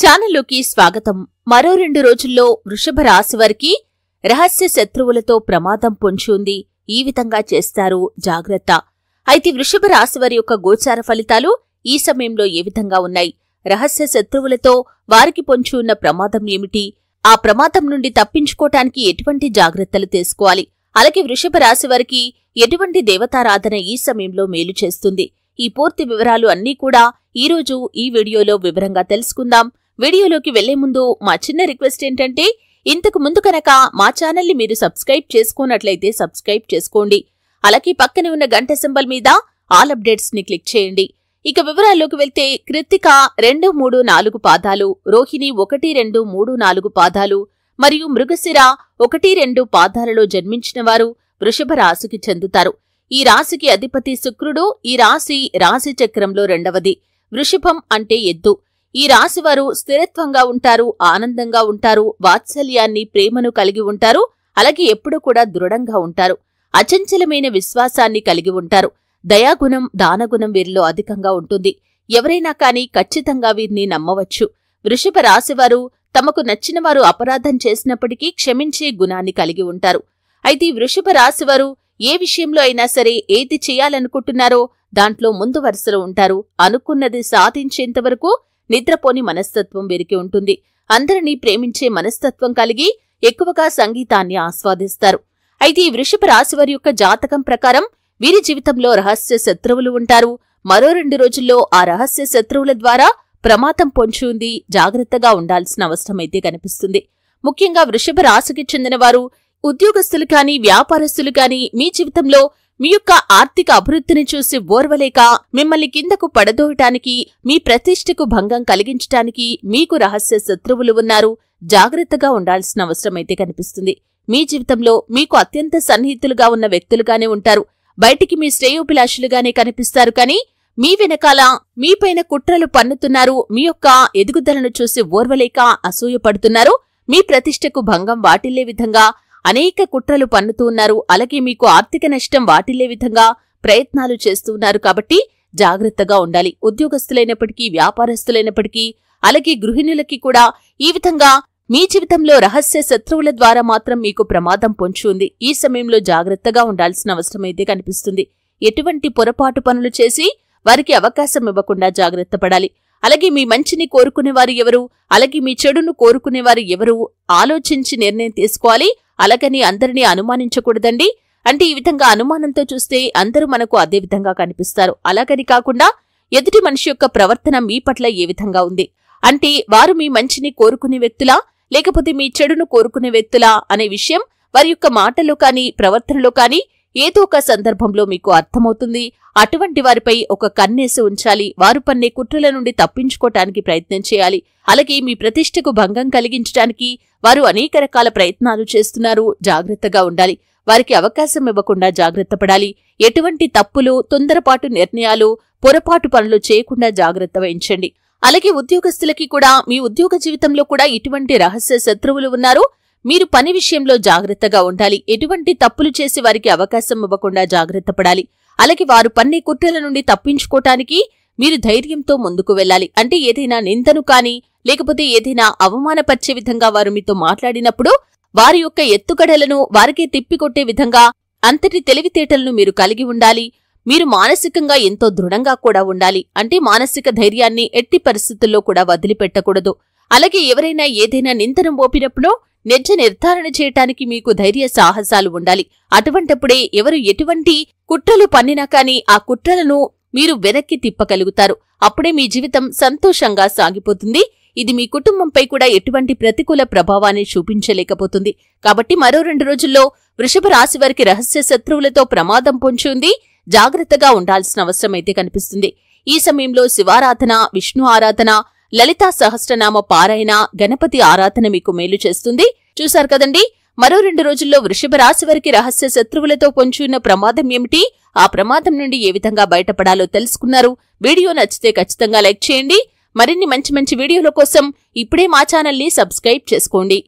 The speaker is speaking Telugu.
ఛానల్లోకి స్వాగతం మరో రెండు రోజుల్లో వృషభ రాశి వారికి రహస్య శత్రువులతో ప్రమాదం పొంచుంది ఉంది ఈ విధంగా చేస్తారు జాగ్రత్త అయితే వృషభ రాశి వారి యొక్క గోచార ఫలితాలు ఈ సమయంలో ఏ విధంగా ఉన్నాయి రహస్య శత్రువులతో వారికి పొంచి ఉన్న ప్రమాదం ఏమిటి ఆ ప్రమాదం నుండి తప్పించుకోటానికి ఎటువంటి జాగ్రత్తలు తీసుకోవాలి అలాగే వృషభ రాశి వారికి ఎటువంటి దేవతారాధన ఈ సమయంలో మేలు చేస్తుంది ఈ పూర్తి వివరాలు అన్నీ కూడా ఈరోజు ఈ వీడియోలో వివరంగా తెలుసుకుందాం వీడియోలోకి వెళ్లే ముందు మా చిన్న రిక్వెస్ట్ ఏంటంటే ఇంతకు ముందు కనుక మా ఛానల్ని మీరు సబ్స్క్రైబ్ చేసుకున్నట్లయితే సబ్స్క్రైబ్ చేసుకోండి అలాగే పక్కనే ఉన్న గంట సింబల్ మీద ఆల్ అప్డేట్స్ ని క్లిక్ చేయండి ఇక వివరాల్లోకి వెళ్తే కృత్తిక రెండు మూడు నాలుగు పాదాలు రోహిణి ఒకటి రెండు మూడు నాలుగు పాదాలు మరియు మృగశిర ఒకటి రెండు పాదాలలో జన్మించిన వారు వృషభ రాశికి చెందుతారు ఈ రాశికి అధిపతి శుక్రుడు ఈ రాశి రాశి చక్రంలో రెండవది వృషభం అంటే ఎద్దు ఈ రాశివారు స్థిరత్వంగా ఉంటారు ఆనందంగా ఉంటారు వాత్సల్యాన్ని ప్రేమను కలిగి ఉంటారు అలాగే ఎప్పుడూ కూడా దృఢంగా ఉంటారు అచంచలమైన విశ్వాసాన్ని కలిగి ఉంటారు దయాగుణం దానగుణం వీరిలో అధికంగా ఉంటుంది ఎవరైనా కానీ ఖచ్చితంగా వీరిని నమ్మవచ్చు వృషభ రాశివారు తమకు నచ్చిన వారు అపరాధం చేసినప్పటికీ క్షమించే గుణాన్ని కలిగి ఉంటారు అయితే వృషభ రాశివారు ఏ విషయంలో అయినా సరే ఏది చేయాలనుకుంటున్నారో దాంట్లో ముందు వరుసలో ఉంటారు అనుకున్నది సాధించేంతవరకు నిద్రపోని మనస్తత్వం వీరికి ఉంటుంది అందరినీ ప్రేమించే మనస్తత్వం కలిగి ఎక్కువగా సంగీతాన్ని ఆస్వాదిస్తారు అయితే ఈ వృషభ రాశి వారి యొక్క జాతకం ప్రకారం వీరి జీవితంలో రహస్య శత్రువులు ఉంటారు మరో రెండు రోజుల్లో ఆ రహస్య శత్రువుల ద్వారా ప్రమాదం పొంచి ఉంది జాగ్రత్తగా ఉండాల్సిన అవసరమైతే కనిపిస్తుంది ముఖ్యంగా వృషభ రాశికి చెందినవారు ఉద్యోగస్తులు కానీ వ్యాపారస్తులు కానీ మీ జీవితంలో మీ యొక్క ఆర్థిక అభివృద్ధిని చూసి ఓర్వలేక మిమ్మల్ని కిందకు పడదోయటానికి మీ ప్రతిష్టకు భంగం కలిగించటానికి మీకు రహస్య శత్రువులు ఉన్నారు జాగ్రత్తగా ఉండాల్సిన అవసరమైతే కనిపిస్తుంది మీ జీవితంలో మీకు అత్యంత సన్నిహితులుగా ఉన్న వ్యక్తులుగానే ఉంటారు బయటికి మీ శ్రేయోభిలాషులుగానే కనిపిస్తారు కానీ మీ వెనకాల మీపైన కుట్రలు పన్నుతున్నారు మీ యొక్క ఎదుగుదలను చూసి ఓర్వలేక అసూయపడుతున్నారు మీ ప్రతిష్టకు భంగం వాటిల్లే విధంగా అనేక కుట్రలు ఉన్నారు అలాగే మీకు ఆర్థిక నష్టం వాటిల్లే విధంగా ప్రయత్నాలు చేస్తున్నారు కాబట్టి జాగ్రత్తగా ఉండాలి ఉద్యోగస్తులైనప్పటికీ వ్యాపారస్తులైనప్పటికీ అలాగే గృహిణులకి కూడా ఈ విధంగా మీ జీవితంలో రహస్య శత్రువుల ద్వారా మాత్రం మీకు ప్రమాదం పొంచి ఉంది ఈ సమయంలో జాగ్రత్తగా ఉండాల్సిన అవసరమైతే కనిపిస్తుంది ఎటువంటి పొరపాటు పనులు చేసి వారికి అవకాశం ఇవ్వకుండా జాగ్రత్త పడాలి అలాగే మీ మంచిని కోరుకునేవారు ఎవరు అలాగే మీ చెడును కోరుకునేవారు ఎవరు ఆలోచించి నిర్ణయం తీసుకోవాలి అలాగని అందరినీ అనుమానించకూడదండి అంటే ఈ విధంగా అనుమానంతో చూస్తే అందరూ మనకు అదే విధంగా కనిపిస్తారు అలాగని కాకుండా ఎదుటి మనిషి యొక్క ప్రవర్తన మీ పట్ల ఏ విధంగా ఉంది అంటే వారు మీ మంచిని కోరుకునే వ్యక్తులా లేకపోతే మీ చెడును కోరుకునే వ్యక్తులా అనే విషయం వారి యొక్క మాటలో కానీ ప్రవర్తనలో కానీ ఏదో ఒక సందర్భంలో మీకు అర్థమవుతుంది అటువంటి వారిపై ఒక కన్నేసి ఉంచాలి వారు పన్నే కుట్రల నుండి తప్పించుకోటానికి ప్రయత్నం చేయాలి అలాగే మీ ప్రతిష్టకు భంగం కలిగించడానికి వారు అనేక రకాల ప్రయత్నాలు చేస్తున్నారు జాగ్రత్తగా ఉండాలి వారికి అవకాశం ఇవ్వకుండా జాగ్రత్త పడాలి ఎటువంటి తప్పులు తొందరపాటు నిర్ణయాలు పొరపాటు పనులు చేయకుండా జాగ్రత్త వహించండి అలాగే ఉద్యోగస్తులకి కూడా మీ ఉద్యోగ జీవితంలో కూడా ఇటువంటి రహస్య శత్రువులు ఉన్నారు మీరు పని విషయంలో జాగ్రత్తగా ఉండాలి ఎటువంటి తప్పులు చేసి వారికి అవకాశం ఇవ్వకుండా జాగ్రత్త పడాలి అలాగే వారు పన్నే కుట్రల నుండి తప్పించుకోటానికి మీరు ధైర్యంతో ముందుకు వెళ్ళాలి అంటే ఏదైనా నిందను కానీ లేకపోతే ఏదైనా అవమానపరిచే విధంగా వారు మీతో మాట్లాడినప్పుడు వారి యొక్క ఎత్తుగడలను వారికే తిప్పికొట్టే విధంగా అంతటి తెలివితేటలను మీరు కలిగి ఉండాలి మీరు మానసికంగా ఎంతో దృఢంగా కూడా ఉండాలి అంటే మానసిక ధైర్యాన్ని ఎట్టి పరిస్థితుల్లో కూడా వదిలిపెట్టకూడదు అలాగే ఎవరైనా ఏదైనా నిందనం మోపినప్పుడు నిజ నిర్ధారణ చేయటానికి మీకు ధైర్య సాహసాలు ఉండాలి అటువంటప్పుడే ఎవరు ఎటువంటి కుట్రలు పన్నినా కానీ ఆ కుట్రలను మీరు వెనక్కి తిప్పగలుగుతారు అప్పుడే మీ జీవితం సంతోషంగా సాగిపోతుంది ఇది మీ కుటుంబంపై కూడా ఎటువంటి ప్రతికూల ప్రభావాన్ని చూపించలేకపోతుంది కాబట్టి మరో రెండు రోజుల్లో వృషభ రాశి వారికి రహస్య శత్రువులతో ప్రమాదం ఉంది జాగ్రత్తగా ఉండాల్సిన అవసరమైతే కనిపిస్తుంది ఈ సమయంలో శివారాధన విష్ణు ఆరాధన లలితా సహస్రనామ పారాయణ గణపతి ఆరాధన మీకు మేలు చేస్తుంది చూశారు కదండి మరో రెండు రోజుల్లో వృషభ రాశి వారికి రహస్య శత్రువులతో పొంచి ప్రమాదం ఏమిటి ఆ ప్రమాదం నుండి ఏ విధంగా బయటపడాలో తెలుసుకున్నారు వీడియో నచ్చితే ఖచ్చితంగా లైక్ చేయండి మరిన్ని మంచి మంచి వీడియోల కోసం ఇప్పుడే మా ని సబ్స్క్రైబ్ చేసుకోండి